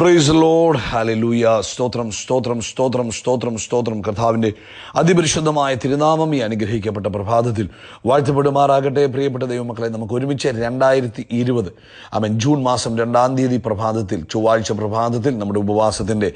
price load ഹാലി ലൂയ സ്തോത്രം സ്തോത്രം സ്തോത്രം സ്തോത്രം സ്തോത്രം കർത്താവിൻ്റെ അതിപരിശുദ്ധമായ തിരുനാമം ഈ അനുഗ്രഹിക്കപ്പെട്ട പ്രഭാതത്തിൽ വാഴ്ത്തപ്പെടുമാറാകട്ടെ പ്രിയപ്പെട്ട ദൈവമക്കളെ നമുക്ക് ഒരുമിച്ച് രണ്ടായിരത്തി ഇരുപത് അവൻ ജൂൺ മാസം രണ്ടാം തീയതി പ്രഭാതത്തിൽ ചൊവ്വാഴ്ച പ്രഭാതത്തിൽ നമ്മുടെ ഉപവാസത്തിൻ്റെ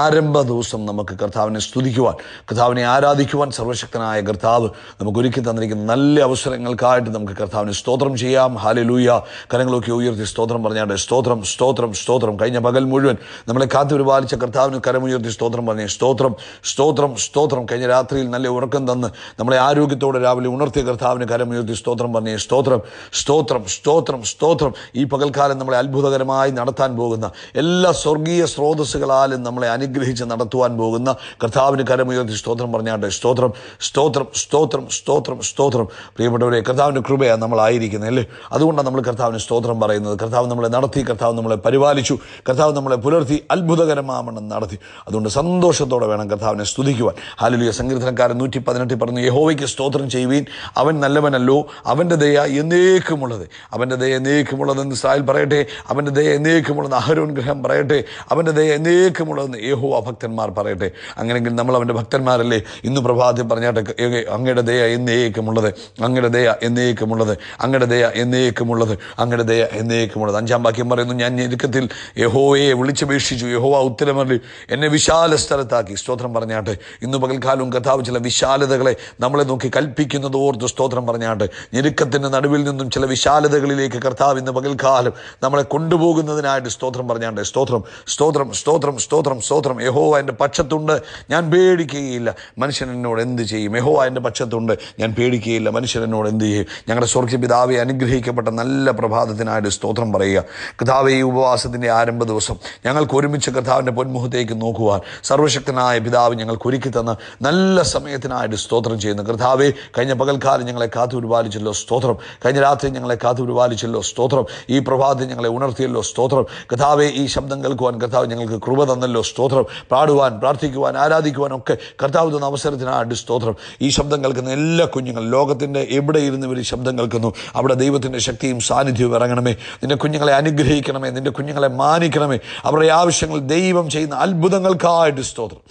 ആരംഭ ദിവസം നമുക്ക് കർത്താവിനെ സ്തുതിക്കുവാൻ കർത്താവിനെ ആരാധിക്കുവാൻ സർവശക്തനായ കർത്താവ് നമുക്ക് ഒരുക്കി തന്നിരിക്കുന്ന നല്ല അവസരങ്ങൾക്കായിട്ട് നമുക്ക് കർത്താവിനെ സ്തോത്രം ചെയ്യാം ഹാലി ലൂയ കരങ്ങളൊക്കെ ഉയർത്തി സ്തോത്രം പറഞ്ഞാട്ടെ സ്തോത്രം സ്തോത്രം സ്തോത്രം കഴിഞ്ഞ പകൽ മുഴുവൻ മുഴുവൻ നമ്മളെ കാത്തു പരിപാലിച്ച കർത്താവിന് കരമുയർത്തി സ്തോത്രം പറഞ്ഞു സ്തോത്രം സ്തോത്രം സ്തോത്രം കഴിഞ്ഞ രാത്രിയിൽ നല്ല ഉറക്കം തന്ന് നമ്മളെ ആരോഗ്യത്തോടെ രാവിലെ ഉണർത്തിയ കർത്താവിന് കരമുയർത്തി സ്തോത്രം പറഞ്ഞു സ്തോത്രം സ്തോത്രം സ്തോത്രം സ്തോത്രം ഈ പകൽക്കാലം നമ്മളെ അത്ഭുതകരമായി നടത്താൻ പോകുന്ന എല്ലാ സ്വർഗീയ സ്രോതസ്സുകളാലും നമ്മളെ അനുഗ്രഹിച്ച് നടത്തുവാൻ പോകുന്ന കർത്താവിന് കരമുയർത്തി സ്തോത്രം പറഞ്ഞാട്ടെ സ്തോത്രം സ്തോത്രം സ്തോത്രം സ്തോത്രം സ്തോത്രം പ്രിയപ്പെട്ടവരെ കർത്താവിൻ്റെ കൃപയാണ് നമ്മളായിരിക്കുന്നത് അല്ലേ അതുകൊണ്ടാണ് നമ്മൾ കർത്താവിന് സ്തോത്രം പറയുന്നത് കർത്താവ് നമ്മളെ നടത്തി കർത്താവ് നമ്മളെ പരിപാലിച്ചു കർത്താവ് നമ്മൾ നമ്മളെ പുലർത്തി അത്ഭുതകരമാവണം നടത്തി അതുകൊണ്ട് സന്തോഷത്തോടെ വേണം കർത്താവിനെ സ്തുതിക്കുവാൻ ഹാലുലിയ സങ്കീർത്തനക്കാരൻ നൂറ്റി പതിനെട്ടിൽ പറഞ്ഞു യഹോവയ്ക്ക് സ്തോത്രം ചെയ്യുവീൻ അവൻ നല്ലവനല്ലോ അവൻ്റെ ദയ എന്നേക്കുമുള്ളത് അവൻ്റെ ദയ എന്നേക്കുമുള്ളതെന്ന് സായിൽ പറയട്ടെ അവൻ്റെ ദയ എന്നേക്കുമുള്ളത് അഹരോൻ ഗ്രഹം പറയട്ടെ അവൻ്റെ ദയ എന്നേക്കുമുള്ളതെന്ന് യഹോവ ഭക്തന്മാർ പറയട്ടെ അങ്ങനെങ്കിൽ നമ്മൾ അവൻ്റെ ഭക്തന്മാരല്ലേ ഇന്ന് പ്രഭാതത്തിൽ പറഞ്ഞാട്ടെ അങ്ങയുടെ ദയ എന്നേക്കുമുള്ളത് അങ്ങയുടെ ദയ എന്നേക്കുമുള്ളത് അങ്ങയുടെ ദയ എന്നേക്കുമുള്ളത് അങ്ങയുടെ ദയ എന്നേക്കുമുള്ളത് അഞ്ചാം വാക്യം പറയുന്നു ഞാൻ ഞെരുക്കത്തിൽ യഹോയെ വിളിച്ചപേക്ഷിച്ചു യഹോവ ഉത്തരമറി എന്നെ വിശാല സ്ഥലത്താക്കി സ്തോത്രം പറഞ്ഞാട്ട് ഇന്ന് പകൽക്കാലവും കഥാവ് ചില വിശാലതകളെ നമ്മളെ നോക്കി കൽപ്പിക്കുന്നത് ഓർത്ത് സ്തോത്രം പറഞ്ഞാട്ട് ഞെരുക്കത്തിൻ്റെ നടുവിൽ നിന്നും ചില വിശാലതകളിലേക്ക് കർത്താവ് ഇന്ന് പകൽക്കാലം നമ്മളെ കൊണ്ടുപോകുന്നതിനായിട്ട് സ്തോത്രം പറഞ്ഞാണ്ട് സ്തോത്രം സ്തോത്രം സ്തോത്രം സ്തോത്രം സ്തോത്രം യഹോവ എൻ്റെ പക്ഷത്തുണ്ട് ഞാൻ പേടിക്കുകയില്ല മനുഷ്യൻ എന്നോട് എന്ത് ചെയ്യും യഹോവ എൻ്റെ പക്ഷത്തുണ്ട് ഞാൻ പേടിക്കുകയില്ല മനുഷ്യൻ എന്നോട് എന്ത് ചെയ്യും ഞങ്ങളുടെ സ്വർഗ്ഗ പിതാവെ അനുഗ്രഹിക്കപ്പെട്ട നല്ല പ്രഭാതത്തിനായിട്ട് സ്തോത്രം പറയുക കഥാവ് ഈ ഉപവാസത്തിൻ്റെ ആരംഭ ദിവസം ഞങ്ങൾക്ക് ഒരുമിച്ച് കർത്താവിൻ്റെ പൊന്മുഖത്തേക്ക് നോക്കുവാൻ സർവശക്തനായ പിതാവ് ഞങ്ങൾക്ക് ഒരുക്കി തന്ന നല്ല സമയത്തിനായിട്ട് സ്തോത്രം ചെയ്യുന്നു കർത്താവെ കഴിഞ്ഞ പകൽക്കാലം ഞങ്ങളെ കാത്തു പരിപാലിച്ചല്ലോ സ്തോത്രം കഴിഞ്ഞ രാത്രി ഞങ്ങളെ കാത്തു പരിപാലിച്ചല്ലോ സ്തോത്രം ഈ പ്രഭാതത്തിൽ ഞങ്ങളെ ഉണർത്തിയല്ലോ സ്തോത്രം കഥാവെ ഈ ശബ്ദം കേൾക്കുവാൻ കർത്താവ് ഞങ്ങൾക്ക് കൃപ തന്നല്ലോ സ്തോത്രം പാടുവാൻ പ്രാർത്ഥിക്കുവാൻ ആരാധിക്കുവാൻ ഒക്കെ കർത്താവ് തന്ന അവസരത്തിനായിട്ട് സ്തോത്രം ഈ ശബ്ദം കേൾക്കുന്ന എല്ലാ കുഞ്ഞുങ്ങളും ലോകത്തിൻ്റെ എവിടെ ഇരുന്ന് ഇവർ ശബ്ദം കേൾക്കുന്നു അവിടെ ദൈവത്തിൻ്റെ ശക്തിയും സാന്നിധ്യവും ഇറങ്ങണമേ നിൻ്റെ കുഞ്ഞുങ്ങളെ അനുഗ്രഹിക്കണമേ നിൻ്റെ കുഞ്ഞുങ്ങളെ മാനിക്കണമേ അവരുടെ ആവശ്യങ്ങൾ ദൈവം ചെയ്യുന്ന അത്ഭുതങ്ങൾക്കായിട്ട് സ്തോത്രം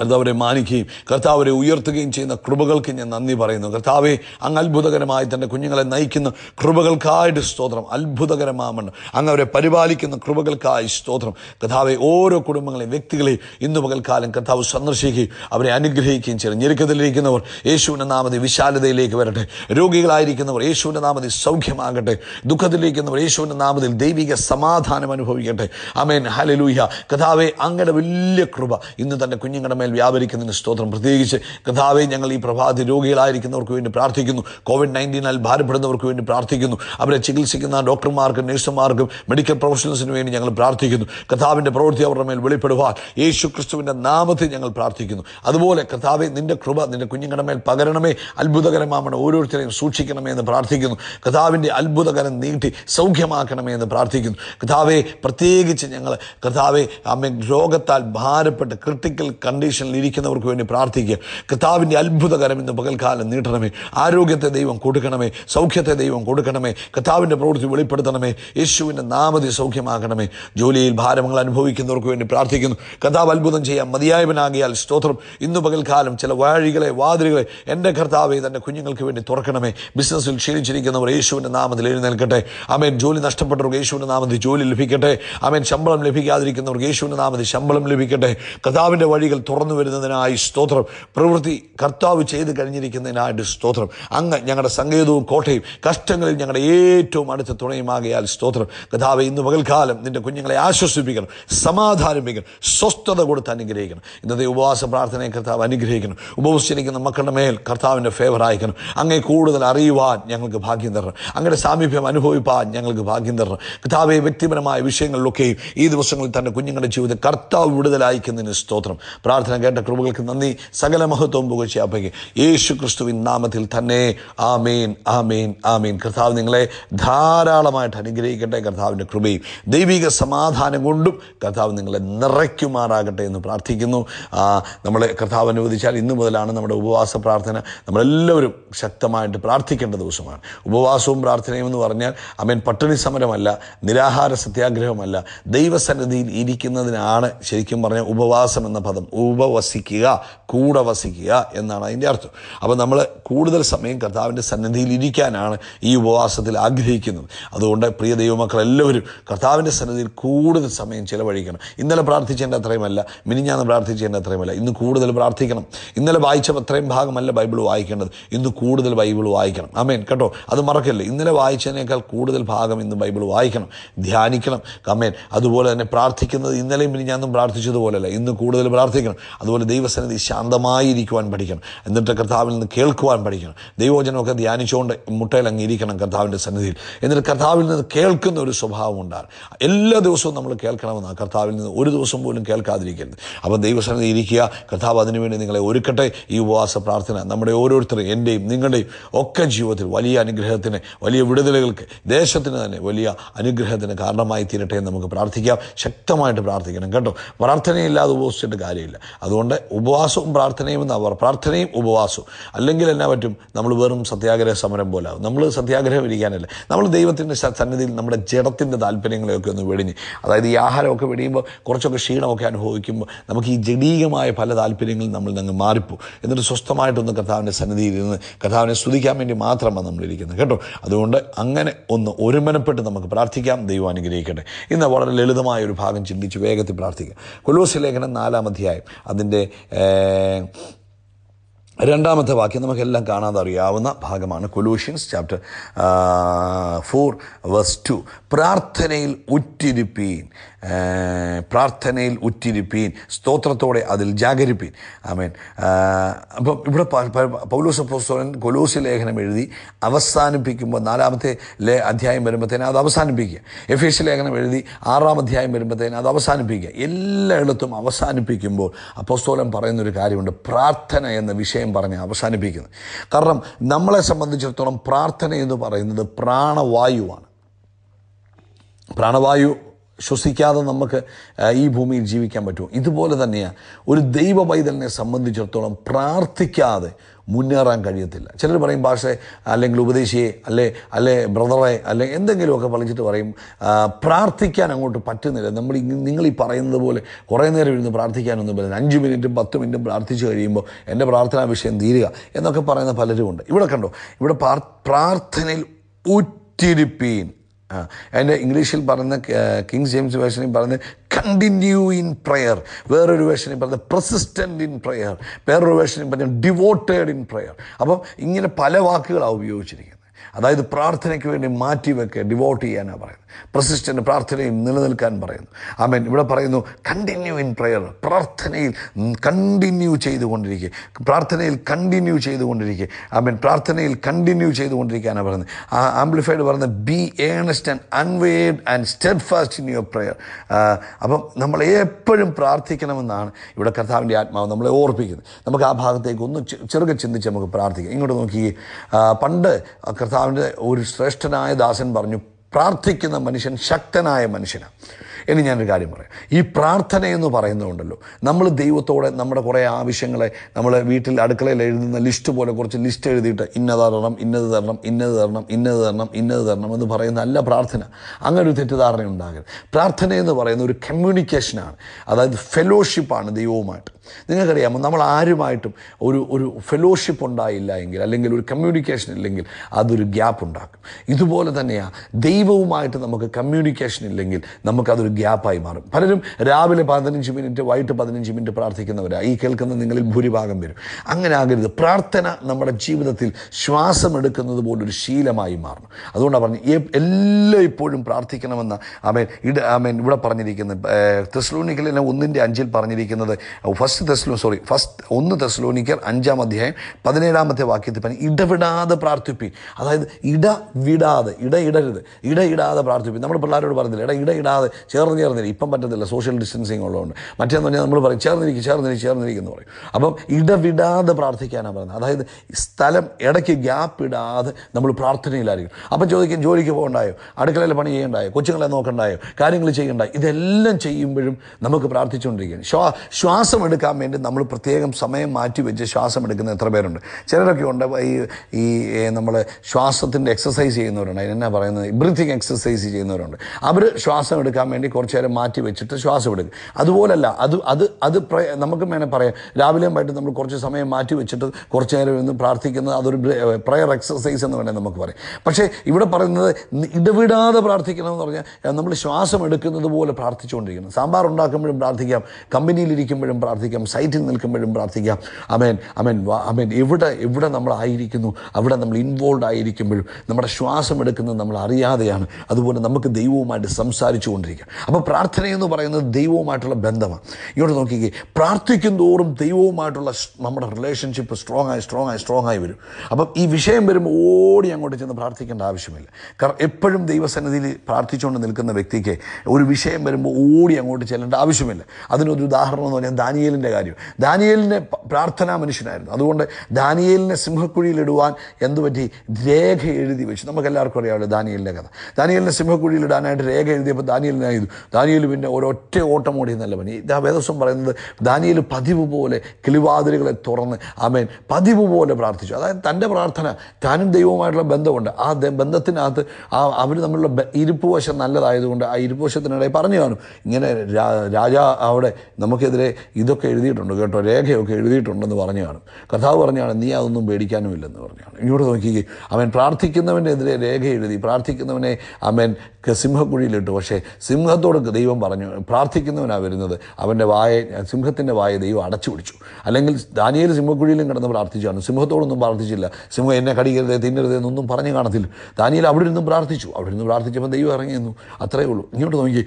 കർത്താവരെ മാനിക്കുകയും കർത്താവരെ ഉയർത്തുകയും ചെയ്യുന്ന കൃപകൾക്ക് ഞാൻ നന്ദി പറയുന്നു കർത്താവെ അങ്ങ് അത്ഭുതകരമായി തൻ്റെ കുഞ്ഞുങ്ങളെ നയിക്കുന്ന കൃപകൾക്കായിട്ട് സ്തോത്രം അത്ഭുതകരമാമണ് അങ്ങ് അവരെ പരിപാലിക്കുന്ന കൃപകൾക്കായി സ്തോത്രം കർത്താവെ ഓരോ കുടുംബങ്ങളെയും വ്യക്തികളെയും ഇന്ന് പകൽക്കാലം കർത്താവ് സന്ദർശിക്കുകയും അവരെ അനുഗ്രഹിക്കുകയും ചെയ്യണം ഞെരുക്കത്തിലിരിക്കുന്നവർ യേശുവിൻ്റെ നാമതി വിശാലതയിലേക്ക് വരട്ടെ രോഗികളായിരിക്കുന്നവർ യേശുവിൻ്റെ നാമതി സൗഖ്യമാകട്ടെ ദുഃഖത്തിലിരിക്കുന്നവർ യേശുവിൻ്റെ നാമത്തിൽ ദൈവിക സമാധാനം അനുഭവിക്കട്ടെ അമേൻ ഹലലൂഹ്യ കഥാവെ അങ്ങയുടെ വലിയ കൃപ ഇന്ന് തൻ്റെ കുഞ്ഞുങ്ങളുടെ മേൽ വ്യാപരിക്കുന്നതിന് സ്തോത്രം പ്രത്യേകിച്ച് കഥാവെ ഞങ്ങൾ ഈ പ്രഭാത രോഗികളായിരിക്കുന്നവർക്ക് വേണ്ടി പ്രാർത്ഥിക്കുന്നു കോവിഡ് നയൻറ്റീനാൽ ഭാരപ്പെടുന്നവർക്ക് വേണ്ടി പ്രാർത്ഥിക്കുന്നു അവരെ ചികിത്സിക്കുന്ന ഡോക്ടർമാർക്കും നഴ്സുമാർക്കും മെഡിക്കൽ പ്രൊഫഷണൽസിന് വേണ്ടി ഞങ്ങൾ പ്രാർത്ഥിക്കുന്നു കഥാവിൻ്റെ പ്രവൃത്തി അവരുടെ മേൽ വെളിപ്പെടുവാൻ യേശു ക്രിസ്തുവിൻ്റെ നാമത്തിൽ ഞങ്ങൾ പ്രാർത്ഥിക്കുന്നു അതുപോലെ കഥാവെ നിൻ്റെ കൃപ നിൻ്റെ കുഞ്ഞുങ്ങളുടെ മേൽ പകരണമേ അത്ഭുതകരമാണ് ഓരോരുത്തരെയും സൂക്ഷിക്കണമേ എന്ന് പ്രാർത്ഥിക്കുന്നു കഥാവിൻ്റെ അത്ഭുതകരം നീട്ടി സൗഖ്യമാക്കണമേ എന്ന് പ്രാർത്ഥിക്കുന്നു കഥാവെ പ്രത്യേകിച്ച് ഞങ്ങൾ കഥാവെ അമ്മ രോഗത്താൽ ഭാരപ്പെട്ട് ക്രിട്ടിക്കൽ കണ്ടീഷൻ ഡിപ്രഷനിൽ ഇരിക്കുന്നവർക്ക് വേണ്ടി പ്രാർത്ഥിക്കുക കർത്താവിൻ്റെ അത്ഭുതകരം ഇന്ന് പകൽക്കാലം നീട്ടണമേ ആരോഗ്യത്തെ ദൈവം കൊടുക്കണമേ സൗഖ്യത്തെ ദൈവം കൊടുക്കണമേ കർത്താവിൻ്റെ പ്രവൃത്തി വെളിപ്പെടുത്തണമേ യേശുവിൻ്റെ നാമതി സൗഖ്യമാക്കണമേ ജോലിയിൽ ഭാരങ്ങൾ അനുഭവിക്കുന്നവർക്ക് വേണ്ടി പ്രാർത്ഥിക്കുന്നു കർത്താവ് അത്ഭുതം ചെയ്യാൻ മതിയായവനാകിയാൽ സ്തോത്രം ഇന്ന് പകൽക്കാലം ചില വഴികളെ വാതിലുകളെ എൻ്റെ കർത്താവെ തൻ്റെ കുഞ്ഞുങ്ങൾക്ക് വേണ്ടി തുറക്കണമേ ബിസിനസ്സിൽ ക്ഷീണിച്ചിരിക്കുന്നവർ യേശുവിൻ്റെ നാമത്തിൽ എഴുന്നേൽക്കട്ടെ അമേൻ ജോലി നഷ്ടപ്പെട്ടവർക്ക് യേശുവിൻ്റെ നാമത്തിൽ ജോലി ലഭിക്കട്ടെ അമേൻ ശമ്പളം ലഭിക്കാതിരിക്കുന്നവർക്ക് യേശുവിൻ്റെ നാമത്തിൽ ശമ്പളം ലഭിക്കട്ടെ കഥാവിൻ്റെ വഴികൾ തുറ തുറന്നു വരുന്നതിനായി സ്തോത്രം പ്രവൃത്തി കർത്താവ് ചെയ്ത് കഴിഞ്ഞിരിക്കുന്നതിനായിട്ട് സ്തോത്രം അങ്ങ് ഞങ്ങളുടെ സങ്കേതവും കോട്ടയും കഷ്ടങ്ങളിൽ ഞങ്ങളുടെ ഏറ്റവും അടുത്ത തുണയുമാകിയാൽ സ്തോത്രം കഥാവ് ഇന്ന് പകൽക്കാലം നിന്റെ കുഞ്ഞുങ്ങളെ ആശ്വസിപ്പിക്കണം സമാധാനിപ്പിക്കണം സ്വസ്ഥത കൊടുത്ത് അനുഗ്രഹിക്കണം ഇന്നത്തെ ഉപവാസ പ്രാർത്ഥനയെ കർത്താവ് അനുഗ്രഹിക്കണം ഉപവസിച്ചിരിക്കുന്ന മക്കളുടെ മേൽ കർത്താവിൻ്റെ ഫേവർ അയക്കണം അങ്ങേ കൂടുതൽ അറിയുവാൻ ഞങ്ങൾക്ക് ഭാഗ്യം തരണം അങ്ങയുടെ സാമീപ്യം അനുഭവിപ്പാൻ ഞങ്ങൾക്ക് ഭാഗ്യം തരണം കഥാവെ വ്യക്തിപരമായ വിഷയങ്ങളിലൊക്കെയും ഈ ദിവസങ്ങളിൽ തൻ്റെ കുഞ്ഞുങ്ങളുടെ ജീവിതം കർത്താവ് വിടുതലയക്കുന്നതിന് സ്തോത്രം പ്രാർത്ഥന പ്രാർത്ഥന കേട്ട കൃപകൾക്ക് നന്ദി സകല മഹത്വം പുകഴ്ച അപ്പയ്ക്ക് യേശു ക്രിസ്തുവിൻ നാമത്തിൽ തന്നെ ആമേൻ ആമേൻ ആമേൻ കർത്താവ് നിങ്ങളെ ധാരാളമായിട്ട് അനുഗ്രഹിക്കട്ടെ കർത്താവിൻ്റെ കൃപയും ദൈവിക സമാധാനം കൊണ്ടും കർത്താവ് നിങ്ങളെ നിറയ്ക്കുമാറാകട്ടെ എന്ന് പ്രാർത്ഥിക്കുന്നു നമ്മൾ കർത്താവ് അനുവദിച്ചാൽ ഇന്നു മുതലാണ് നമ്മുടെ ഉപവാസ പ്രാർത്ഥന നമ്മളെല്ലാവരും ശക്തമായിട്ട് പ്രാർത്ഥിക്കേണ്ട ദിവസമാണ് ഉപവാസവും പ്രാർത്ഥനയും എന്ന് പറഞ്ഞാൽ അമേൻ പട്ടിണി സമരമല്ല നിരാഹാര സത്യാഗ്രഹമല്ല ദൈവസന്നിധിയിൽ ഇരിക്കുന്നതിനാണ് ശരിക്കും പറഞ്ഞാൽ ഉപവാസം എന്ന പദം കൂപ വസിക്കുക കൂടെ വസിക്കുക എന്നാണ് അതിൻ്റെ അർത്ഥം അപ്പോൾ നമ്മൾ കൂടുതൽ സമയം കർത്താവിൻ്റെ സന്നദ്ധിയിൽ ഇരിക്കാനാണ് ഈ ഉപവാസത്തിൽ ആഗ്രഹിക്കുന്നത് അതുകൊണ്ട് പ്രിയ ദൈവമക്കളെല്ലാവരും കർത്താവിൻ്റെ സന്നദ്ധിയിൽ കൂടുതൽ സമയം ചിലവഴിക്കണം ഇന്നലെ പ്രാർത്ഥിച്ചതിൻ്റെ അത്രയുമല്ല മിനിഞ്ഞാന്ന് പ്രാർത്ഥിച്ചതിൻ്റെ അത്രയുമല്ല ഇന്ന് കൂടുതൽ പ്രാർത്ഥിക്കണം ഇന്നലെ വായിച്ച അത്രയും ഭാഗമല്ല ബൈബിൾ വായിക്കേണ്ടത് ഇന്ന് കൂടുതൽ ബൈബിൾ വായിക്കണം അമേൻ കേട്ടോ അത് മറക്കല്ലേ ഇന്നലെ വായിച്ചതിനേക്കാൾ കൂടുതൽ ഭാഗം ഇന്ന് ബൈബിൾ വായിക്കണം ധ്യാനിക്കണം കമേൻ അതുപോലെ തന്നെ പ്രാർത്ഥിക്കുന്നത് ഇന്നലെയും മിനിഞ്ഞാന്നും പ്രാർത്ഥിച്ചതുപോലെയല്ല ഇന്ന് കൂടുതൽ പ്രാർത്ഥിക്കണം അതുപോലെ ദൈവസന്നിധി ശാന്തമായിരിക്കുവാൻ പഠിക്കണം എന്നിട്ട് കർത്താവിൽ നിന്ന് കേൾക്കുവാൻ പഠിക്കണം ദൈവവചനമൊക്കെ ധ്യാനിച്ചുകൊണ്ട് മുട്ടയിൽ അങ്ങ് ഇരിക്കണം കർത്താവിൻ്റെ സന്നിധിയിൽ എന്നിട്ട് കർത്താവിൽ നിന്ന് കേൾക്കുന്ന ഒരു സ്വഭാവം ഉണ്ടാകും എല്ലാ ദിവസവും നമ്മൾ കേൾക്കണമെന്നാണ് കർത്താവിൽ നിന്ന് ഒരു ദിവസം പോലും കേൾക്കാതിരിക്കരുത് അപ്പോൾ ദൈവസന്നിധി ഇരിക്കുക കർത്താവ് അതിനുവേണ്ടി നിങ്ങളെ ഒരുക്കട്ടെ ഈ ഉപവാസ പ്രാർത്ഥന നമ്മുടെ ഓരോരുത്തരും എൻ്റെയും നിങ്ങളുടെയും ഒക്കെ ജീവിതത്തിൽ വലിയ അനുഗ്രഹത്തിന് വലിയ വിടുതലുകൾക്ക് ദേശത്തിന് തന്നെ വലിയ അനുഗ്രഹത്തിന് കാരണമായി തീരട്ടെ എന്ന് നമുക്ക് പ്രാർത്ഥിക്കാം ശക്തമായിട്ട് പ്രാർത്ഥിക്കണം കേട്ടോ പ്രാർത്ഥനയില്ലാതെ ഉപസിച്ചിട്ട് കാര്യമില്ല അതുകൊണ്ട് ഉപവാസവും പ്രാർത്ഥനയും എന്നാണ് പ്രാർത്ഥനയും ഉപവാസവും അല്ലെങ്കിൽ എന്നാ പറ്റും നമ്മൾ വെറും സത്യാഗ്രഹ സമരം പോലെ ആവും നമ്മൾ സത്യാഗ്രഹം ഇരിക്കാനല്ല നമ്മൾ ദൈവത്തിൻ്റെ സന്നിധിയിൽ നമ്മുടെ ജഡത്തിൻ്റെ താല്പര്യങ്ങളെയൊക്കെ ഒന്ന് വെടിഞ്ഞ് അതായത് ഈ ആഹാരമൊക്കെ വെടിയുമ്പോൾ കുറച്ചൊക്കെ ക്ഷീണമൊക്കെ അനുഭവിക്കുമ്പോൾ നമുക്ക് ഈ ജഡീകമായ പല താല്പര്യങ്ങളും നമ്മൾ അങ്ങ് മാറിപ്പോ എന്നിട്ട് സ്വസ്ഥമായിട്ടൊന്ന് കഥാവിൻ്റെ സന്നിധിയിൽ ഇരുന്ന് കഥാവിനെ സ്തുതിക്കാൻ വേണ്ടി മാത്രമാണ് നമ്മൾ കേട്ടോ അതുകൊണ്ട് അങ്ങനെ ഒന്ന് ഒരുമനപ്പെട്ട് നമുക്ക് പ്രാർത്ഥിക്കാം ദൈവം അനുഗ്രഹിക്കട്ടെ ഇന്ന് വളരെ ലളിതമായ ഒരു ഭാഗം ചിന്തിച്ച് വേഗത്തിൽ പ്രാർത്ഥിക്കാം കൊലോസ് ലേഖനം നാലാം അധ്യായം അതിൻ്റെ രണ്ടാമത്തെ വാക്യം നമുക്കെല്ലാം കാണാതെ അറിയാവുന്ന ഭാഗമാണ് Colossians chapter four verse two പ്രാർത്ഥനയിൽ ഉറ്റിരിപ്പീൻ പ്രാർത്ഥനയിൽ ഉറ്റിരിപ്പീൻ സ്തോത്രത്തോടെ അതിൽ ജാഗരിപ്പീൻ ആമേൻ അപ്പം ഇവിടെ പൗലോസ പ്രസ്തോരൻ കൊലൂസി ലേഖനം എഴുതി അവസാനിപ്പിക്കുമ്പോൾ നാലാമത്തെ ലേ അധ്യായം വരുമ്പോഴത്തേന് അത് അവസാനിപ്പിക്കുക എഫ് എസ് ലേഖനം എഴുതി ആറാം അധ്യായം വരുമ്പോഴത്തേന് അത് അവസാനിപ്പിക്കുക എല്ലായിടത്തും അവസാനിപ്പിക്കുമ്പോൾ അപ്പോസ്തോലൻ പറയുന്നൊരു കാര്യമുണ്ട് പ്രാർത്ഥന എന്ന വിഷയം പറഞ്ഞ് അവസാനിപ്പിക്കുന്നത് കാരണം നമ്മളെ സംബന്ധിച്ചിടത്തോളം പ്രാർത്ഥന എന്ന് പറയുന്നത് പ്രാണവായുവാണ് പ്രാണവായു ശ്വസിക്കാതെ നമുക്ക് ഈ ഭൂമിയിൽ ജീവിക്കാൻ പറ്റും ഇതുപോലെ തന്നെയാണ് ഒരു ദൈവ പൈതലിനെ സംബന്ധിച്ചിടത്തോളം പ്രാർത്ഥിക്കാതെ മുന്നേറാൻ കഴിയത്തില്ല ചിലർ പറയും ഭാഷ അല്ലെങ്കിൽ ഉപദേശിയെ അല്ലെ അല്ലെ ബ്രദറെ അല്ലെ എന്തെങ്കിലുമൊക്കെ പറഞ്ഞിട്ട് പറയും പ്രാർത്ഥിക്കാൻ അങ്ങോട്ട് പറ്റുന്നില്ല നമ്മൾ നിങ്ങൾ ഈ പറയുന്നത് പോലെ കുറേ നേരം ഇരുന്ന് പ്രാർത്ഥിക്കാനൊന്നും പറ്റില്ല അഞ്ച് മിനിറ്റും പത്ത് മിനിറ്റും പ്രാർത്ഥിച്ചു കഴിയുമ്പോൾ എൻ്റെ പ്രാർത്ഥനാ വിഷയം തീരുക എന്നൊക്കെ പറയുന്ന പലരുമുണ്ട് ഇവിടെ കണ്ടോ ഇവിടെ പ്രാർത്ഥനയിൽ ഒറ്റിരിപ്പീൻ ആ അതിൻ്റെ ഇംഗ്ലീഷിൽ പറയുന്ന കിങ് ജെയിംസ് വേഷനിൽ പറയുന്നത് കണ്ടിന്യൂ ഇൻ പ്രെയർ വേറൊരു വേഷനിൽ പറയുന്നത് പ്രസിസ്റ്റൻ്റ് ഇൻ പ്രെയർ വേറൊരു വേഷനിൽ പറഞ്ഞാൽ ഡിവോട്ടേഡ് ഇൻ പ്രെയർ അപ്പം ഇങ്ങനെ പല വാക്കുകളാണ് ഉപയോഗിച്ചിരിക്കുന്നത് അതായത് പ്രാർത്ഥനയ്ക്ക് വേണ്ടി മാറ്റി വെക്കുക ഡിവോട്ട് ചെയ്യാനാണ് പറയുന്നത് പ്രസിസ്റ്റൻ്റ് പ്രാർത്ഥനയും നിലനിൽക്കാൻ പറയുന്നു ആമേൻ ഇവിടെ പറയുന്നു കണ്ടിന്യൂ ഇൻ പ്രെയർ പ്രാർത്ഥനയിൽ കണ്ടിന്യൂ ചെയ്തുകൊണ്ടിരിക്കുക പ്രാർത്ഥനയിൽ കണ്ടിന്യൂ ചെയ്തുകൊണ്ടിരിക്കുക ആമേൻ പ്രാർത്ഥനയിൽ കണ്ടിന്യൂ ചെയ്തുകൊണ്ടിരിക്കാനാണ് പറയുന്നത് ആ ആംപ്ലിഫൈഡ് പറയുന്നത് be earnest and unwearied and steadfast in your prayer അപ്പം നമ്മൾ എപ്പോഴും പ്രാർത്ഥിക്കണമെന്നാണ് ഇവിടെ കർത്താവിൻ്റെ ആത്മാവ് നമ്മളെ ഓർപ്പിക്കുന്നത് നമുക്ക് ആ ഭാഗത്തേക്ക് ഒന്ന് ചെറുകെ ചിന്തിച്ച് നമുക്ക് പ്രാർത്ഥിക്കാം ഇങ്ങോട്ട് നോക്കി പണ്ട് കർത്താവ് കർത്താവിൻ്റെ ഒരു ശ്രേഷ്ഠനായ ദാസൻ പറഞ്ഞു പ്രാർത്ഥിക്കുന്ന മനുഷ്യൻ ശക്തനായ മനുഷ്യനാണ് ഇനി ഞാനൊരു കാര്യം പറയാം ഈ പ്രാർത്ഥന എന്ന് പറയുന്നുണ്ടല്ലോ നമ്മൾ ദൈവത്തോടെ നമ്മുടെ കുറേ ആവശ്യങ്ങളെ നമ്മൾ വീട്ടിൽ അടുക്കളയിൽ എഴുതുന്ന ലിസ്റ്റ് പോലെ കുറച്ച് ലിസ്റ്റ് എഴുതിയിട്ട് ഇന്നത് തരണം ഇന്നത് തരണം ഇന്നത് തരണം ഇന്നത് തരണം ഇന്നത് തരണം എന്ന് പറയുന്ന അല്ല പ്രാർത്ഥന അങ്ങനെ ഒരു തെറ്റിദ്ധാരണ ഉണ്ടാകരുത് പ്രാർത്ഥന എന്ന് പറയുന്ന ഒരു കമ്മ്യൂണിക്കേഷനാണ് അതായത് ഫെലോഷിപ്പാണ് ദൈവവുമായിട്ട് നിങ്ങൾക്കറിയാമോ നമ്മൾ ആരുമായിട്ടും ഒരു ഒരു ഫെലോഷിപ്പ് ഉണ്ടായില്ല എങ്കിൽ അല്ലെങ്കിൽ ഒരു കമ്മ്യൂണിക്കേഷൻ ഇല്ലെങ്കിൽ അതൊരു ഗ്യാപ്പ് ഉണ്ടാക്കും ഇതുപോലെ തന്നെയാണ് ദൈവവുമായിട്ട് നമുക്ക് കമ്മ്യൂണിക്കേഷൻ ഇല്ലെങ്കിൽ നമുക്കതൊരു ഗ്യാപ്പായി മാറും പലരും രാവിലെ പതിനഞ്ച് മിനിറ്റ് വൈകിട്ട് പതിനഞ്ച് മിനിറ്റ് പ്രാർത്ഥിക്കുന്നവരാണ് ഈ കേൾക്കുന്ന നിങ്ങളിൽ ഭൂരിഭാഗം വരും അങ്ങനെ ആകരുത് പ്രാർത്ഥന നമ്മുടെ ജീവിതത്തിൽ ശ്വാസമെടുക്കുന്നത് പോലൊരു ശീലമായി മാറണം അതുകൊണ്ടാണ് പറഞ്ഞു എല്ലാം ഇപ്പോഴും പ്രാർത്ഥിക്കണമെന്ന് ആമേൻ ഇട ആമേൻ ഇവിടെ പറഞ്ഞിരിക്കുന്നത് തെസ്ലൂണിക്കലിനെ ഒന്നിൻ്റെ അഞ്ചിൽ പറഞ്ഞിരിക്കുന്നത് ഫസ്റ്റ് ഫസ്റ്റ് ദസ്ലോ സോറി ഫസ്റ്റ് ഒന്ന് ദസ്ലോനിക്കർ അഞ്ചാം അധ്യായം പതിനേഴാമത്തെ വാക്യത്തിൽ പറഞ്ഞു ഇടവിടാതെ പ്രാർത്ഥിപ്പി അതായത് ഇട വിടാതെ ഇട ഇടരുത് ഇട ഇടാതെ പ്രാർത്ഥിപ്പി നമ്മൾ പിള്ളേരോട് പറഞ്ഞില്ല ഇട ഇട ഇടാതെ ചേർന്ന് ചേർന്നില്ല ഇപ്പം പറ്റത്തില്ല സോഷ്യൽ ഡിസ്റ്റൻസിങ് ഉള്ളതുകൊണ്ട് മറ്റേന്ന് പറഞ്ഞാൽ നമ്മൾ പറയും ചേർന്നിരിക്കും ചേർന്നിരിക്കും ചേർന്നിരിക്കുന്നു പറയും അപ്പം ഇടവിടാതെ പ്രാർത്ഥിക്കാനാണ് പറയുന്നത് അതായത് സ്ഥലം ഇടയ്ക്ക് ഗ്യാപ്പ് ഇടാതെ നമ്മൾ പ്രാർത്ഥനയിലായിരിക്കും അപ്പം ചോദിക്കും ജോലിക്ക് പോകണ്ടായോ അടുക്കളയിൽ പണി ചെയ്യണ്ടായോ കൊച്ചുങ്ങളെ നോക്കണ്ടായോ കാര്യങ്ങൾ ചെയ്യണ്ടായോ ഇതെല്ലാം ചെയ്യുമ്പോഴും നമുക്ക് പ്രാർത്ഥിച്ചുകൊണ്ടിരിക്കുകയാണ് ശ്വാസം എടുക്കാൻ എടുക്കാൻ വേണ്ടി നമ്മൾ പ്രത്യേകം സമയം മാറ്റി വെച്ച് ശ്വാസം എടുക്കുന്ന എത്ര പേരുണ്ട് ചിലരൊക്കെ ഉണ്ട് ഈ ഈ നമ്മൾ ശ്വാസത്തിൻ്റെ എക്സസൈസ് ചെയ്യുന്നവരുണ്ട് അതിനെന്നാ പറയുന്നത് ബ്രീത്തിങ് എക്സസൈസ് ചെയ്യുന്നവരുണ്ട് അവർ ശ്വാസം എടുക്കാൻ വേണ്ടി കുറച്ച് നേരം മാറ്റി വെച്ചിട്ട് ശ്വാസം എടുക്കും അതുപോലല്ല അത് അത് അത് നമുക്ക് വേണേൽ പറയാം രാവിലെയും വൈകിട്ട് നമ്മൾ കുറച്ച് സമയം മാറ്റി വെച്ചിട്ട് കുറച്ച് നേരം ഇന്ന് പ്രാർത്ഥിക്കുന്നത് അതൊരു പ്രയർ എക്സസൈസ് എന്ന് വേണേൽ നമുക്ക് പറയാം പക്ഷേ ഇവിടെ പറയുന്നത് ഇടവിടാതെ പ്രാർത്ഥിക്കണമെന്ന് പറഞ്ഞാൽ നമ്മൾ ശ്വാസം എടുക്കുന്നത് പോലെ പ്രാർത്ഥിച്ചുകൊണ്ടിരിക്കണം സാമ്പാർ ഉണ്ടാക്കുമ്പോഴും പ്രാർത്ഥിക്കാം കമ്പനിയിലിരിക്കുമ്പോഴും പ്രാർത്ഥിക്കാം പ്രാർത്ഥിക്കാം സൈറ്റിൽ നിൽക്കുമ്പോഴും പ്രാർത്ഥിക്കാം അമേൻ അമേൻ അമേൻ എവിടെ എവിടെ നമ്മൾ ആയിരിക്കുന്നു അവിടെ നമ്മൾ ഇൻവോൾവ് ആയിരിക്കുമ്പോഴും നമ്മുടെ ശ്വാസം എടുക്കുന്നത് നമ്മൾ അറിയാതെയാണ് അതുപോലെ നമുക്ക് ദൈവവുമായിട്ട് സംസാരിച്ചു കൊണ്ടിരിക്കുക അപ്പോൾ പ്രാർത്ഥനയെന്ന് പറയുന്നത് ദൈവവുമായിട്ടുള്ള ബന്ധമാണ് ഇവിടെ നോക്കിക്കേ തോറും ദൈവവുമായിട്ടുള്ള നമ്മുടെ റിലേഷൻഷിപ്പ് സ്ട്രോങ് ആയി സ്ട്രോങ് ആയി സ്ട്രോങ് ആയി വരും അപ്പം ഈ വിഷയം വരുമ്പോൾ ഓടി അങ്ങോട്ട് ചെന്ന് പ്രാർത്ഥിക്കേണ്ട ആവശ്യമില്ല കാരണം എപ്പോഴും ദൈവസന്നിധിയിൽ പ്രാർത്ഥിച്ചുകൊണ്ട് നിൽക്കുന്ന വ്യക്തിക്ക് ഒരു വിഷയം വരുമ്പോൾ ഓടി അങ്ങോട്ട് ചെല്ലേണ്ട ആവശ്യമില്ല അതിനൊരു ഉദാഹരണം എന്ന് പറഞ്ഞാൽ ദാനിയലിൻ്റെ ദാനിയലിൻ്റെ കാര്യം ദാനിയലിന് പ്രാർത്ഥനാ മനുഷ്യനായിരുന്നു അതുകൊണ്ട് ദാനിയലിനെ സിംഹക്കുഴിയിലിടുവാൻ എന്തുപറ്റി രേഖ എഴുതി വെച്ചു നമുക്കെല്ലാവർക്കും അറിയാമല്ലോ ദാനിയലിൻ്റെ കഥ ദാനിയലിനെ സിംഹക്കുഴിയിലിടാനായിട്ട് രേഖ എഴുതിയപ്പോൾ ദാനിയലിനായിരുന്നു ദാനിയൽ പിന്നെ ഒരൊറ്റ ഓട്ടം പണി പനി വേദസ്വം പറയുന്നത് ദാനിയൽ പതിവ് പോലെ കിളിവാതിലുകളെ തുറന്ന് അമേൻ പതിവ് പോലെ പ്രാർത്ഥിച്ചു അതായത് തൻ്റെ പ്രാർത്ഥന താനും ദൈവവുമായിട്ടുള്ള ബന്ധമുണ്ട് ആ ബന്ധത്തിനകത്ത് ആ അവർ തമ്മിലുള്ള ഇരുപ്പ് വശം നല്ലതായതുകൊണ്ട് ആ ഇരുപ്പ് വശത്തിനിടയിൽ പറഞ്ഞു കാണും ഇങ്ങനെ രാജാ അവിടെ നമുക്കെതിരെ ഇതൊക്കെ എഴുതിയിട്ടുണ്ട് കേട്ടോ രേഖയൊക്കെ എഴുതിയിട്ടുണ്ടെന്ന് പറഞ്ഞാണ് കഥാവ് പറഞ്ഞാണ് നീ അതൊന്നും പേടിക്കാനുമില്ലെന്ന് പറഞ്ഞാണ് ഇങ്ങോട്ട് നോക്കി അവൻ പ്രാർത്ഥിക്കുന്നവനെതിരെ രേഖ എഴുതി പ്രാർത്ഥിക്കുന്നവനെ അവൻ സിംഹക്കുഴിയിലിട്ട് പക്ഷേ സിംഹത്തോട് ദൈവം പറഞ്ഞു പ്രാർത്ഥിക്കുന്നവനാണ് വരുന്നത് അവൻ്റെ വായ സിംഹത്തിൻ്റെ വായ ദൈവം അടച്ചു പിടിച്ചു അല്ലെങ്കിൽ ദാനിയേൽ സിംഹക്കുഴിയിലും കിടന്ന് പ്രാർത്ഥിച്ചാണ് സിംഹത്തോടൊന്നും പ്രാർത്ഥിച്ചില്ല സിംഹം എന്നെ കടിക്കരുത് തിന്നരുത് എന്നൊന്നും പറഞ്ഞു കാണത്തില്ല ദാനിയിൽ അവിടെ നിന്നും പ്രാർത്ഥിച്ചു അവിടെ നിന്ന് പ്രാർത്ഥിച്ചപ്പോൾ ദൈവം ഇറങ്ങി അത്രേ അത്രയേ ഉള്ളൂ ഇങ്ങോട്ട് നോക്കി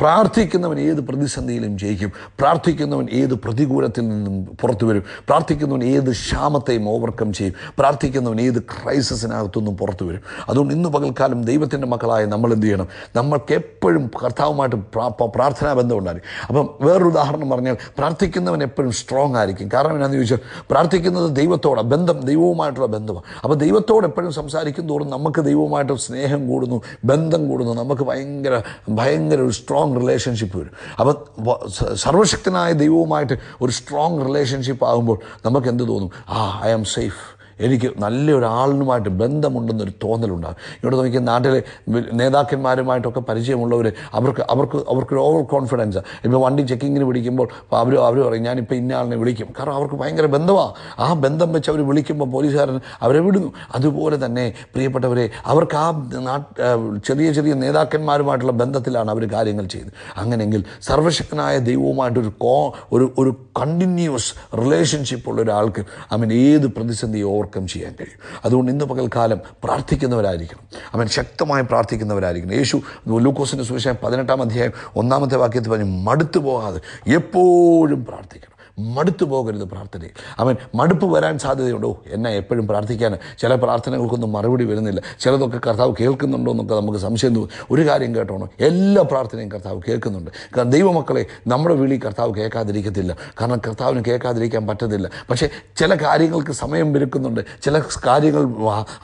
പ്രാർത്ഥിക്കുന്നവൻ ഏത് പ്രതിസന്ധിയിലും ജയിക്കും പ്രാർത്ഥിക്കുന്നവൻ ഏത് പ്രതികൂലത്തിൽ നിന്നും പുറത്തു വരും പ്രാർത്ഥിക്കുന്നവൻ ഏത് ക്ഷാമത്തെയും ഓവർകം ചെയ്യും പ്രാർത്ഥിക്കുന്നവൻ ഏത് ക്രൈസിസിനകത്തുനിന്നും പുറത്തു വരും അതുകൊണ്ട് ഇന്ന് പകൽക്കാലം ദൈവത്തിൻ്റെ മക്കളായ നമ്മൾ എന്ത് ചെയ്യണം നമ്മൾക്ക് എപ്പോഴും കർത്താവുമായിട്ട് പ്രാർത്ഥനാ ബന്ധം ഉണ്ടായിരിക്കും അപ്പം വേറൊരു ഉദാഹരണം പറഞ്ഞാൽ പ്രാർത്ഥിക്കുന്നവൻ എപ്പോഴും സ്ട്രോങ് ആയിരിക്കും കാരണം എന്നാന്ന് ചോദിച്ചാൽ പ്രാർത്ഥിക്കുന്നത് ദൈവത്തോട് ബന്ധം ദൈവവുമായിട്ടുള്ള ബന്ധമാണ് അപ്പോൾ ദൈവത്തോട് എപ്പോഴും സംസാരിക്കും തോറും നമുക്ക് ദൈവവുമായിട്ട് സ്നേഹം കൂടുന്നു ബന്ധം കൂടുന്നു നമുക്ക് ഭയങ്കര ഭയങ്കര ഒരു സ്ട്രോങ് റിലേഷൻഷിപ്പ് വരും അപ്പം സർവശക്തനായ ദൈവവുമായിട്ട് ഒരു സ്ട്രോങ് റിലേഷൻഷിപ്പ് ആകുമ്പോൾ നമുക്ക് എന്ത് തോന്നും ആ ഐ ആം സേഫ് എനിക്ക് നല്ലൊരാളിനുമായിട്ട് ബന്ധമുണ്ടെന്നൊരു തോന്നലുണ്ടാകും ഇവിടെ നോക്കി നാട്ടിലെ നേതാക്കന്മാരുമായിട്ടൊക്കെ പരിചയമുള്ളവർ അവർക്ക് അവർക്ക് അവർക്ക് ഓവർ കോൺഫിഡൻസ് ഇപ്പോൾ വണ്ടി ചെക്കിങ്ങിന് വിളിക്കുമ്പോൾ അവർ അവർ പറയും ഞാനിപ്പോൾ ഇന്ന ആളിനെ വിളിക്കും കാരണം അവർക്ക് ഭയങ്കര ബന്ധമാണ് ആ ബന്ധം വെച്ച് അവർ വിളിക്കുമ്പോൾ പോലീസുകാരൻ അവരെ വിടുന്നു അതുപോലെ തന്നെ പ്രിയപ്പെട്ടവരെ അവർക്ക് ആ ചെറിയ ചെറിയ നേതാക്കന്മാരുമായിട്ടുള്ള ബന്ധത്തിലാണ് അവർ കാര്യങ്ങൾ ചെയ്യുന്നത് അങ്ങനെയെങ്കിൽ സർവശക്തനായ ദൈവവുമായിട്ടൊരു കോ ഒരു ഒരു കണ്ടിന്യൂസ് റിലേഷൻഷിപ്പ് ഉള്ള ഒരാൾക്ക് മീൻ ഏത് ഓവർ ഓവർകം ചെയ്യാൻ കഴിയും അതുകൊണ്ട് ഇന്ന് പകൽക്കാലം പ്രാർത്ഥിക്കുന്നവരായിരിക്കണം അവൻ ശക്തമായി പ്രാർത്ഥിക്കുന്നവരായിരിക്കണം യേശു ലൂക്കോസിൻ്റെ സുവിശേഷം പതിനെട്ടാം അധ്യായം ഒന്നാമത്തെ വാക്യത്തിൽ പറഞ്ഞ് മടുത്തു പോകാതെ എപ്പോഴും പ്രാർത്ഥിക്കണം മടുത്തു പോകരുത് പ്രാർത്ഥനയിൽ അവൻ മടുപ്പ് വരാൻ സാധ്യതയുണ്ടോ എന്നെ എപ്പോഴും പ്രാർത്ഥിക്കാൻ ചില പ്രാർത്ഥനകൾക്കൊന്നും മറുപടി വരുന്നില്ല ചിലതൊക്കെ കർത്താവ് കേൾക്കുന്നുണ്ടോ എന്നൊക്കെ നമുക്ക് സംശയം ഒരു കാര്യം കേട്ടോണം എല്ലാ പ്രാർത്ഥനയും കർത്താവ് കേൾക്കുന്നുണ്ട് കാരണം ദൈവമക്കളെ നമ്മുടെ വിളി കർത്താവ് കേൾക്കാതിരിക്കത്തില്ല കാരണം കർത്താവിന് കേൾക്കാതിരിക്കാൻ പറ്റത്തില്ല പക്ഷേ ചില കാര്യങ്ങൾക്ക് സമയം എടുക്കുന്നുണ്ട് ചില കാര്യങ്ങൾ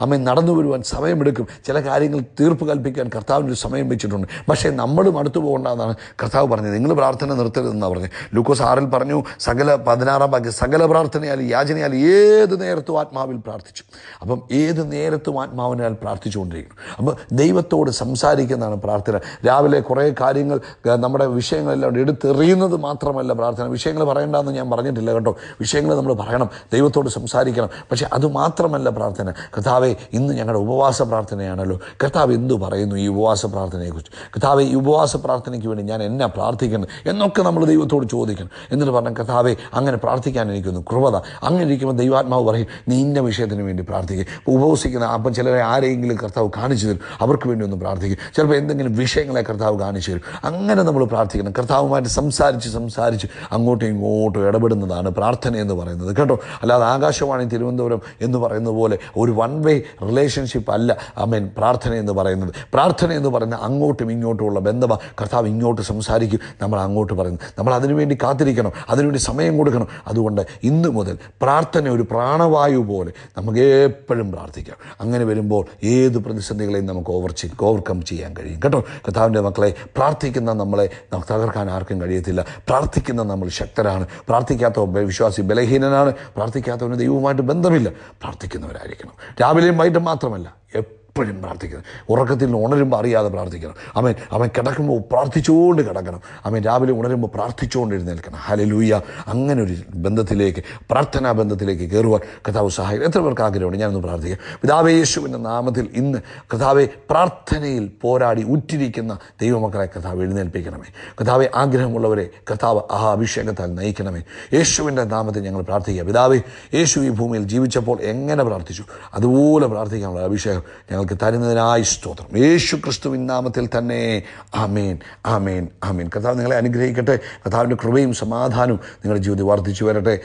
അമ്മ നടന്നു വരുവാൻ സമയമെടുക്കും ചില കാര്യങ്ങൾ തീർപ്പ് കൽപ്പിക്കാൻ ഒരു സമയം വെച്ചിട്ടുണ്ട് പക്ഷേ നമ്മൾ മടുത്തു പോകേണ്ടതെന്നാണ് കർത്താവ് പറഞ്ഞത് നിങ്ങൾ പ്രാർത്ഥന നിർത്തരുതെന്നാണ് പറഞ്ഞത് ലൂക്കോസ് ആറിൽ പറഞ്ഞു സക സകല പതിനാറാം ഭാഗ്യം സകല പ്രാർത്ഥനയാലും യാചനയാലും ഏത് നേരത്തും ആത്മാവിൽ പ്രാർത്ഥിച്ചു അപ്പം ഏത് നേരത്തും ആത്മാവിനാൽ പ്രാർത്ഥിച്ചുകൊണ്ടിരിക്കുന്നു അപ്പം ദൈവത്തോട് സംസാരിക്കുന്നതാണ് പ്രാർത്ഥന രാവിലെ കുറേ കാര്യങ്ങൾ നമ്മുടെ വിഷയങ്ങളെല്ലാം എടുത്തെറിയുന്നത് മാത്രമല്ല പ്രാർത്ഥന വിഷയങ്ങൾ പറയേണ്ടെന്ന് ഞാൻ പറഞ്ഞിട്ടില്ല കേട്ടോ വിഷയങ്ങൾ നമ്മൾ പറയണം ദൈവത്തോട് സംസാരിക്കണം പക്ഷേ അത് മാത്രമല്ല പ്രാർത്ഥന കർത്താവെ ഇന്ന് ഞങ്ങളുടെ ഉപവാസ പ്രാർത്ഥനയാണല്ലോ കർത്താവ് എന്തു പറയുന്നു ഈ ഉപവാസ പ്രാർത്ഥനയെക്കുറിച്ച് കർത്താവ് ഈ ഉപവാസ പ്രാർത്ഥനയ്ക്ക് വേണ്ടി ഞാൻ എന്നാ പ്രാർത്ഥിക്കുന്നത് എന്നൊക്കെ നമ്മൾ ദൈവത്തോട് ചോദിക്കണം എന്നിട്ട് പറഞ്ഞാൽ കർത്താവെ കർത്താവെ അങ്ങനെ പ്രാർത്ഥിക്കാൻ എനിക്കൊന്നും കൃപത അങ്ങനെ ഇരിക്കുമ്പോൾ ദൈവാത്മാവ് പറയും നീ ഇന്ന വിഷയത്തിന് വേണ്ടി പ്രാർത്ഥിക്കുക ഉപവസിക്കുന്ന അപ്പം ചിലരെ ആരെങ്കിലും കർത്താവ് കാണിച്ചു തരും അവർക്ക് വേണ്ടി ഒന്ന് പ്രാർത്ഥിക്കും ചിലപ്പോൾ എന്തെങ്കിലും വിഷയങ്ങളെ കർത്താവ് കാണിച്ചു തരും അങ്ങനെ നമ്മൾ പ്രാർത്ഥിക്കണം കർത്താവുമായിട്ട് സംസാരിച്ച് സംസാരിച്ച് അങ്ങോട്ടും ഇങ്ങോട്ടും ഇടപെടുന്നതാണ് പ്രാർത്ഥന എന്ന് പറയുന്നത് കേട്ടോ അല്ലാതെ ആകാശവാണി തിരുവനന്തപുരം എന്ന് പറയുന്നത് പോലെ ഒരു വൺ വേ റിലേഷൻഷിപ്പ് അല്ല ഐ മീൻ പ്രാർത്ഥന എന്ന് പറയുന്നത് പ്രാർത്ഥന എന്ന് പറയുന്നത് അങ്ങോട്ടും ഇങ്ങോട്ടുമുള്ള ബന്ധമാണ് കർത്താവ് ഇങ്ങോട്ട് സംസാരിക്കും നമ്മൾ അങ്ങോട്ട് പറയുന്നത് നമ്മൾ അതിനുവേണ്ടി കാത്തിരിക്കണം അതിനുവേണ്ടി സമയം സമയം കൊടുക്കണം അതുകൊണ്ട് ഇന്നു മുതൽ പ്രാർത്ഥന ഒരു പ്രാണവായു പോലെ നമുക്ക് എപ്പോഴും പ്രാർത്ഥിക്കാം അങ്ങനെ വരുമ്പോൾ ഏത് പ്രതിസന്ധികളെയും നമുക്ക് ഓവർ ഓവർകം ചെയ്യാൻ കഴിയും കേട്ടോ കഥാവിൻ്റെ മക്കളെ പ്രാർത്ഥിക്കുന്ന നമ്മളെ തകർക്കാൻ ആർക്കും കഴിയത്തില്ല പ്രാർത്ഥിക്കുന്ന നമ്മൾ ശക്തരാണ് പ്രാർത്ഥിക്കാത്ത വിശ്വാസി ബലഹീനനാണ് പ്രാർത്ഥിക്കാത്തവന് ദൈവവുമായിട്ട് ബന്ധമില്ല പ്രാർത്ഥിക്കുന്നവരായിരിക്കണം രാവിലെയും വൈകിട്ടും മാത്രമല്ല എപ്പോഴും പ്രാർത്ഥിക്കണം ഉറക്കത്തിൽ ഉണരുമ്പോൾ അറിയാതെ പ്രാർത്ഥിക്കണം അവൻ അവൻ കിടക്കുമ്പോൾ പ്രാർത്ഥിച്ചുകൊണ്ട് കിടക്കണം അവൻ രാവിലെ ഉണരുമ്പോൾ പ്രാർത്ഥിച്ചുകൊണ്ട് എഴുന്നേൽക്കണം ഹലലൂയ അങ്ങനെ ഒരു ബന്ധത്തിലേക്ക് പ്രാർത്ഥനാ ബന്ധത്തിലേക്ക് കയറുവാൻ കഥാവ് സഹായം എത്ര പേർക്ക് ആഗ്രഹമുണ്ട് ഞാനൊന്ന് പ്രാർത്ഥിക്കാം പിതാവേ നാമത്തിൽ ഇന്ന് കഥാവെ പ്രാർത്ഥനയിൽ പോരാടി ഉറ്റിരിക്കുന്ന ദൈവമക്കളെ കഥാവ് എഴുന്നേൽപ്പിക്കണമേ കഥാവെ ആഗ്രഹമുള്ളവരെ കഥാവ് ആ അഭിഷേകത്താൽ നയിക്കണമേ യേശുവിൻ്റെ നാമത്തിൽ ഞങ്ങൾ പ്രാർത്ഥിക്കുക പിതാവേ യേശു ഈ ഭൂമിയിൽ ജീവിച്ചപ്പോൾ എങ്ങനെ പ്രാർത്ഥിച്ചു അതുപോലെ പ്രാർത്ഥിക്കാനുള്ള അഭിഷേകം ഞങ്ങൾ ഞങ്ങൾക്ക് തരുന്നതിനായി സ്തോത്രം യേശു ക്രിസ്തു നാമത്തിൽ തന്നെ ആമേൻ ആമേൻ ആമേൻ കർത്താവ് നിങ്ങളെ അനുഗ്രഹിക്കട്ടെ കഥാവിൻ്റെ കൃപയും സമാധാനവും നിങ്ങളുടെ ജീവിതം വർദ്ധിച്ചു വരട്ടെ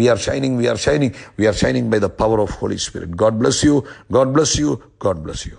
we are shining we are shining we are shining by the power of Holy Spirit God bless you God bless you God bless U